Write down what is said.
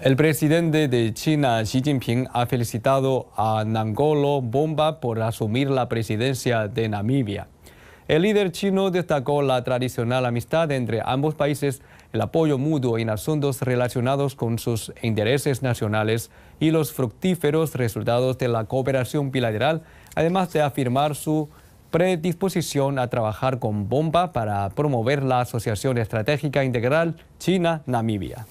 El presidente de China, Xi Jinping, ha felicitado a Nangolo Bomba por asumir la presidencia de Namibia. El líder chino destacó la tradicional amistad entre ambos países, el apoyo mutuo en asuntos relacionados con sus intereses nacionales y los fructíferos resultados de la cooperación bilateral, además de afirmar su predisposición a trabajar con Bomba para promover la asociación estratégica integral China-Namibia.